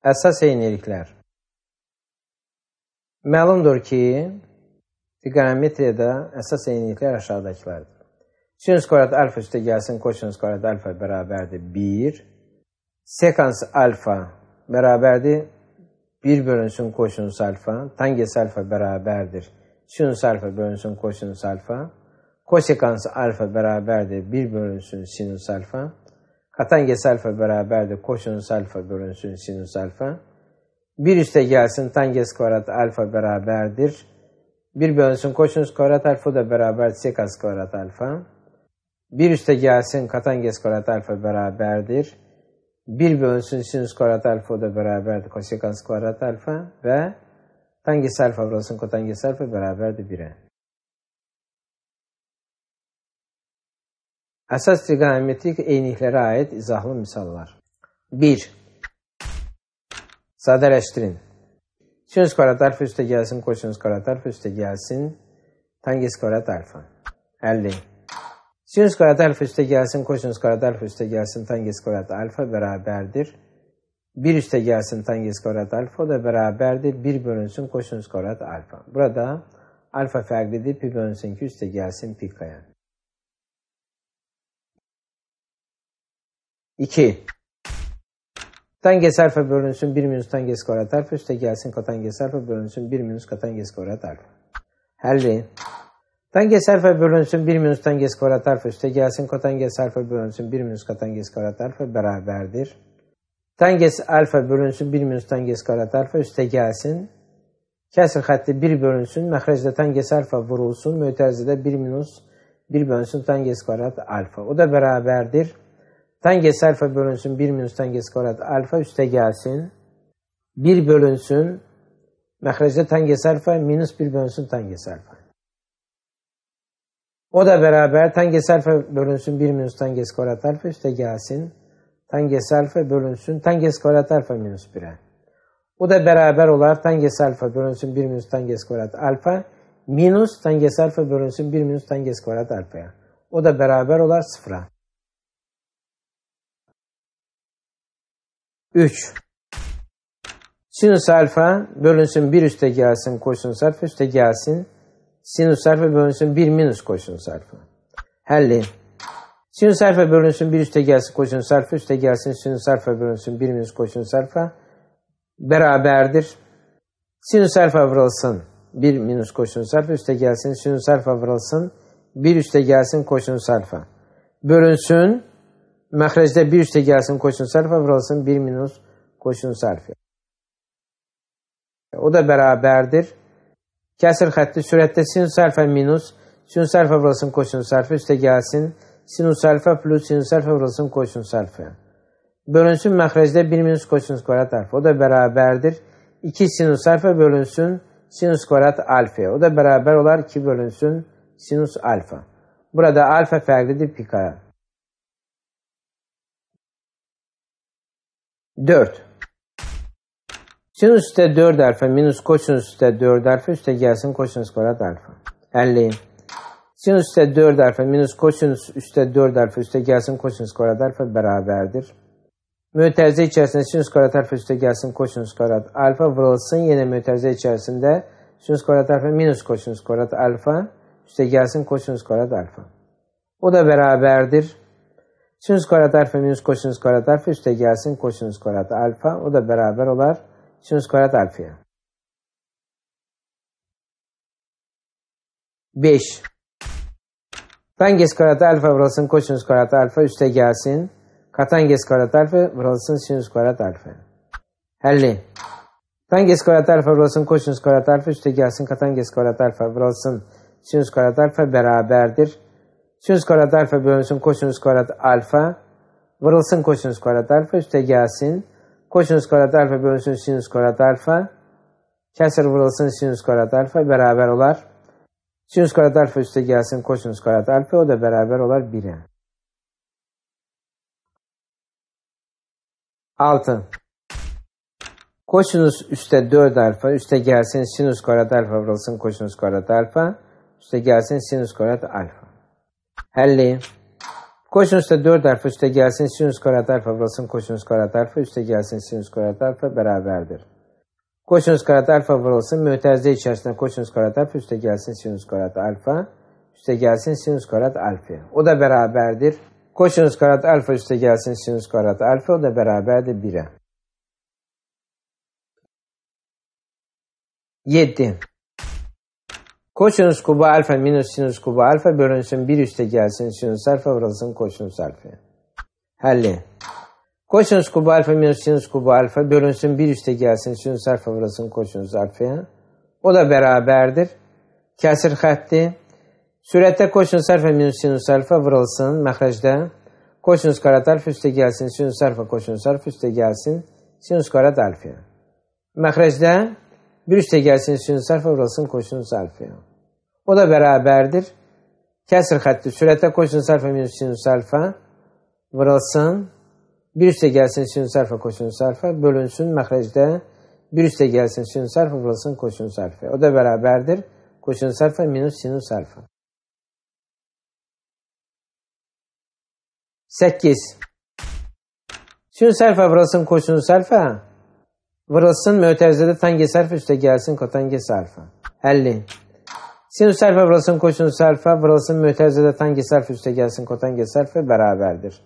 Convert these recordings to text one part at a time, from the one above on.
Əsas eyniliklər Məlumdur ki, trigonometriyada əsas eyniliklər aşağıdakılardır. Sinus kvadrat alfa üstə gəlsin, kosinus kvadrat alfa bərabərdir 1. Sekans alfa bərabərdir 1 bölünsün kosinus alfa. Tangens alfa bərabərdir Sinus alfa bölünsün kosinus alfa. Kosekans alfa bərabərdir 1 bölünsün sinüs alfa. Katangesi alfa beraberdir. Kosinüs alfa görünsün sinüs alfa. Bir üste gelsin tangens kvarat alfa beraberdir. Bir bölünsün kosinus kvarat alfa da beraber sekans kvarat alfa. Bir üste gelsin katanges kvarat alfa beraberdir. Bir bölünsün sinüs kvarat alfa da beraberdir. Kosekans kvarat alfa ve tangens alfa bölünsün kotanges alfa beraberdir 1'e. Əsas trigonometrik eyniklərə ait izahlı misallar. 1. Sadələşdirin. Sinus kvadrat alfa üstə gəlsin, kosinus kvadrat alfa üstə gəlsin, tangens kvadrat alfa. 50. sinus kvadrat alfa üstə gəlsin, kosinus kvadrat alfa üstə gəlsin, tangens kvadrat alfa bərabərdir. 1 üstə gəlsin tangens kvadrat alfa da bərabərdir 1 bölünsün kosinus kvadrat alfa. Burada alfa fərqlidir pi bölünsün ki üstə gəlsin pi kaya. 2. Tange serfe bölünsün 1 minus tange skorat alfa üstte gelsin katange serfe bölünsün 1 minus katange skorat alfa. Halleyin. Tange serfe bölünsün 1 minus tange skorat alfa üstte gelsin kotange serfe bölünsün 1 minus katange skorat alfa beraberdir. Tanges alfa bölünsün 1 minus tanges karat alfa üstte gelsin. Kesir hattı 1 bölünsün. Mehrecde tanges alfa vurulsun. Müterzide 1 minus 1 bölünsün tanges karat alfa. O da beraberdir. Tan gesi alfa bölünsün 1 minus tan gesi kvadrat alfa üste gelsin. 1 bölünsün mehrecde tan gesi alfa minus 1 bölünsün tan gesi alfa. O da beraber tan gesi alfa bölünsün 1 minus tan gesi kvadrat alfa üste gelsin. Tan gesi alfa bölünsün tan gesi kvadrat alfa minus 1'e. O da beraber olar tan gesi alfa bölünsün 1 minus tan gesi kvadrat alfa minus tan gesi alfa bölünsün 1 minus tan gesi kvadrat alfaya. O da beraber olar sıfıra. 3. Sinüs alfa bölünsün 1 üste gelsin kosinüs alfa üste gelsin. Sinüs alfa bölünsün 1 minus kosinüs alfa. Halli. Sinüs alfa bölünsün 1 üste gelsin kosinüs alfa üste gelsin. Sinüs alfa bölünsün 1 minus kosinüs alfa beraberdir. Sinüs alfa vurulsun 1 minus kosinüs alfa üste gelsin. Sinüs alfa vurulsun 1 üste gelsin kosinüs alfa. Bölünsün Mehreçte bir üste gelsin kosinus sarf avralsın bir minus kosinus sarf. O da beraberdir. Kesir hattı sürette sinüs alfa minus sinüs alfa avralsın koşun sarf üste gelsin sinüs alfa plus sinüs alfa avralsın koşun sarf. Bölünsün mehreçte bir minus kosinus korat alfa. O da beraberdir. 2 sinüs alfa bölünsün sinüs korat alfa. O da beraber olar 2 bölünsün sinus alfa. Burada alfa farklıdır pi kare. 4. Sinüs üstte 4 alfa minus kosinüs üstte 4 alfa üstte gelsin kosinüs kvadrat alfa. Elleyin. Sinüs üstte 4 alfa minus kosinüs üstte 4 alfa üstte gelsin kosinüs kvadrat alfa beraberdir. Müterzi içerisinde sinüs kvadrat alfa üstte gelsin kosinüs kvadrat alfa vurulsun yine müterzi içerisinde sinüs kvadrat alfa minus kosinüs kvadrat alfa üstte gelsin kosinüs kvadrat alfa. O da beraberdir. Sinüs korat alfa minus kosinüs korat alfa üste gelsin kosinüs korat alfa. O da beraber olar sinüs korat alfaya. 5. Tangens korat alfa vuralsın kosinüs korat alfa üste gelsin. Katanges korat alfa vuralsın sinüs korat alfa. 50. Tangens korat alfa vuralsın kosinüs korat alfa üste gelsin. Katanges korat alfa vuralsın sinüs korat alfa beraberdir sinüs kvarat alfa bölünsün kosinüs kvarat alfa. Vırılsın kosinüs kvarat alfa üste gelsin. Kosinüs kvarat alfa bölünsün sinüs kvarat alfa. Kesir vırılsın sinüs kvarat alfa beraber olar. Sinüs kvarat alfa üste gelsin kosinüs kvarat alfa o da beraber olar 1'e. 6. Kosinüs üstte 4 alfa, üstte gelsin sinüs kvarat alfa vırılsın kosinüs kvarat alfa, üstte gelsin sinüs kvarat alfa. 50. Kosinüs de 4 alfa üste gelsin sinüs karat alfa basın kosinüs karat alfa üste gelsin sinüs karat alfa beraberdir. Kosinüs karat alfa vurulsun mütezde içerisinde kosinüs karat alfa üste gelsin sinüs karat alfa üste gelsin sinüs karat alfa. O da beraberdir. Kosinüs karat alfa üste gelsin sinüs karat alfa o da beraberdir 1'e. 7. Kosinus kubu alfa minus sinüs kubu alfa bölünsün bir üste gelsin sinüs alfa vurulsun kosinüs alfa. Halli. Kosinüs kubu alfa minus sinüs kubu alfa bölünsün bir üste gelsin sinüs alfa vurulsun kosinüs alfa. O da beraberdir. Kasir hatti. Sürette kosinüs alfa minus sinüs alfa vurulsun mehrecde. Kosinüs karat alfa üste gelsin sinüs alfa kosinüs alfa üste gelsin sinüs karat alfa. Mehrecde bir üste gelsin sinüs alfa vurulsun kosinüs alfa. O da beraberdir. Kesir hattı. Sürete koşun sarfa min sinü sarfa. Vırılsın. Bir üste gelsin sinü sarfa koşun sarfa. Bölünsün mehrecde. Bir üste gelsin sinü sarfa vırılsın koşun sarfa. O da beraberdir. Koşun sarfa minus sinü sarfa. 8. Sün serfe vırılsın koşun serfe. Vırılsın müterzede tange serfe üste gelsin kotange serfe. 50. Sinüs alfa burasının kosinüs alfa burasının mütezedeten geself üste gelsin kotan geself ve beraberdir.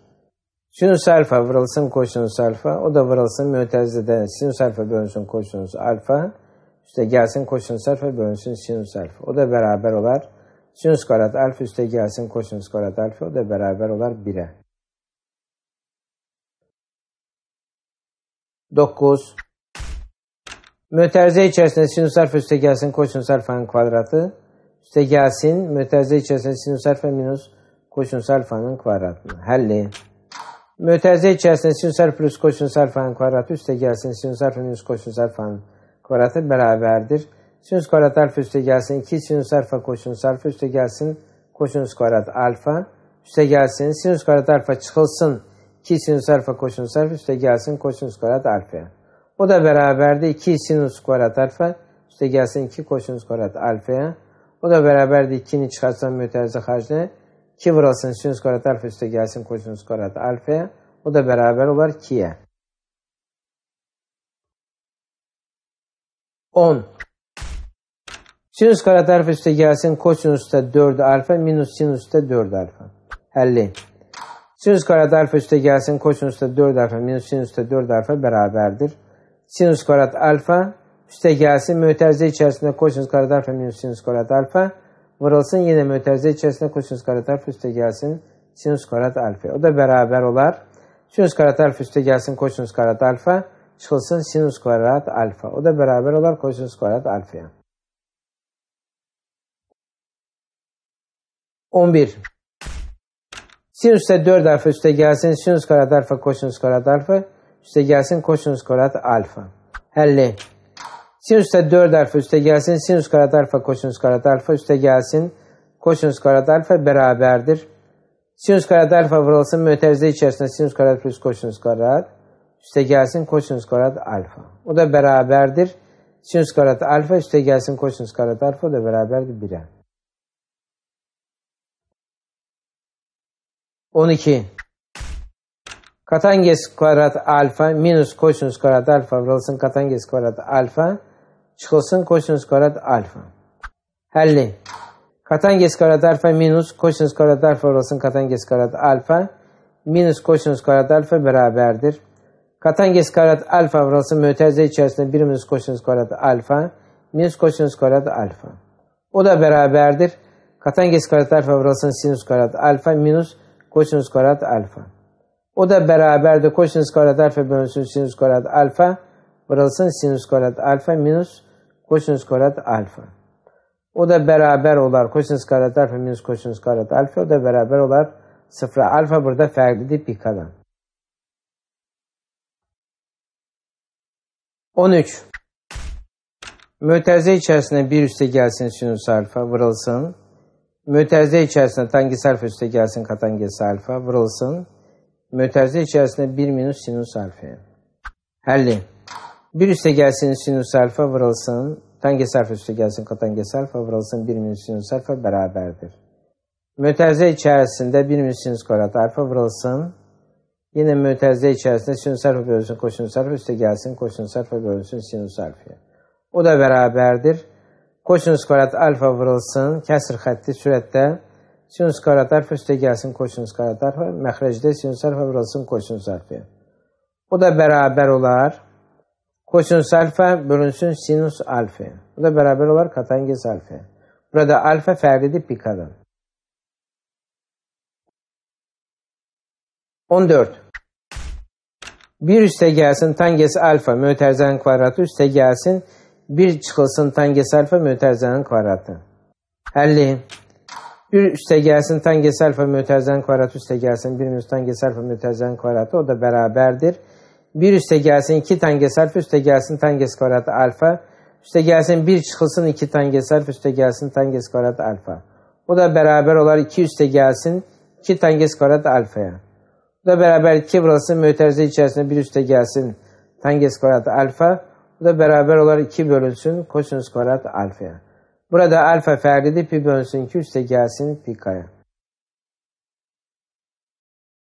Sinüs alfa vırılsın kosinüs alfa o da vırılsın mütezede sinüs alfa bölünsün kosinüs alfa üste gelsin kosinüs alfa bölünsün sinüs alfa o da beraber olar. Sinüs karat alfa üste gelsin kosinüs karat alfa o da beraber olar 1'e. 9. Müterze içerisinde sinüs alfa üste gelsin kosinüs alfanın kvadratı işte Yasin, mütezze içerisinde sinüs alfa minus kosinüs alfanın kvadratını. Halli. Mütezze içerisinde sinüs alfa plus kosinüs alfanın kvadratı üstte gelsin. Sinüs alfa minus kosinüs alfanın kvadratı beraberdir. Sinüs kvadrat alfa üste gelsin. 2 sinüs alfa kosinüs alfa üste gelsin. Kosinüs kvadrat alfa üstte gelsin. Sinüs kvadrat alfa çıkılsın. 2 sinüs alfa kosinüs alfa üste gelsin. Kosinüs kvadrat alfa. O da beraberdir. 2 sinüs kvadrat alfa üstte gelsin. 2 kosinüs kvadrat alfaya o da beraber de 2'ni çıkarsam mütezze hacne. 2 vuralsın sinüs korat alfa üste gelsin kosinus korat alfaya. O da beraber olur 2'ye. 10. Sinüs karat alfa üste gelsin. Kosinüste 4 alfa minus sinüste 4 alfa. 50. Sinüs karat alfa üste gelsin. Kosinüste 4 alfa minus sinüste 4 alfa beraberdir. Sinüs karat alfa üste gelsin müterzey içerisinde kosinüs kare alfa minus sinüs kare alfa vurulsun yine müterzey içerisinde kosinüs kare alfa üste gelsin sinüs kare alfa. O da beraber olar. Sinüs kare alfa üste gelsin kosinüs kare alfa çıkılsın sinüs kare alfa. O da beraber olar kosinüs kare alfaya. 11. Sinüste 4 alfa üste gelsin. Sinüs kare alfa kosinüs kare alfa üste gelsin kosinüs kare alfa. 50. Sinüste 4 alfa üste gelsin. Sinüs karat alfa kosinüs karat alfa üste gelsin. Kosinüs karat alfa beraberdir. Sinüs karat alfa vurulsun. Möterize içerisinde sinüs karat plus kosinüs karat. Üste gelsin kosinüs karat alfa. O da beraberdir. Sinüs karat alfa üste gelsin kosinüs karat alfa o da beraberdir 1'e. 12. Katanges kvadrat alfa minus kosinüs kvadrat alfa vurulsun katanges kvadrat alfa Çıkılsın kosinus karat alfa. 50. Katanges karat alfa minus kosinus karat alfa olasın katanges karat alfa minus kosinus karat alfa beraberdir. Katanges karat alfa olasın müteze içerisinde 1 minus kosinüs karat alfa minus kosinus karat alfa. O da beraberdir. Katanges karat alfa olasın sinüs karat alfa minus kosinus karat alfa. O da beraberdir. kosinus karat alfa bölü sinüs karat alfa Burasının sinüs karat alfa minus kosinüs karat alfa. O da beraber olar. Kosinüs karat alfa minus kosinüs karat alfa. O da beraber olar. Sıfıra alfa burada farklıdır bir kalan. 13. Möteze içerisinde bir üste gelsin sinüs alfa vırılsın. Möteze içerisinde tangi alfa üste gelsin katangis alfa vırılsın. Möteze içerisinde bir minus sinüs alfa. Halli. 1 üste gelsin sinüs alfa vurulsun. Tangens alfa üste gelsin kotangens alfa vurulsun. 1 minus sinüs alfa beraberdir. Mütezə içerisinde 1 minus sinüs kolat alfa vurulsun. Yine mütezə içerisinde sinüs alfa bölünsün kosinüs alfa üste gelsin. Kosinüs alfa bölünsün sinüs alfaya. O da beraberdir. Kosinüs kolat alfa vurulsun. Kəsir xətti sürətdə sinüs kolat alfa üste gelsin. Kosinüs kolat alfa. Məxrəcdə sinüs alfa vurulsun kosinüs alfaya. O da beraber olar. Kosinüs alfa bölünsün sinüs alfa. Bu da beraber olarak katangiz alfa. Burada alfa ferdi pikadan. 14. Bir üste gelsin tangesi alfa müterzen kvadratı üste gelsin bir çıkılsın tangesi alfa müterzen kvadratı. 50. Bir üste gelsin tangesi alfa müterzen kvadratı üste gelsin bir üst tangesi alfa müterzen kvadratı o da beraberdir bir üste gelsin iki tanges alfa üste gelsin tanges kvadratı alfa. Üste gelsin bir çıkılsın iki tanges alfa üste gelsin tanges kvadratı alfa. Bu da beraber olar iki üste gelsin iki tanges kvadratı alfaya. Bu da beraber iki burası möterze içerisinde bir üste gelsin tanges kvadratı alfa. Bu da beraber olar iki bölünsün kosinüs kvadratı alfaya. Burada alfa ferdi pi bölünsün ki üste gelsin pi kaya.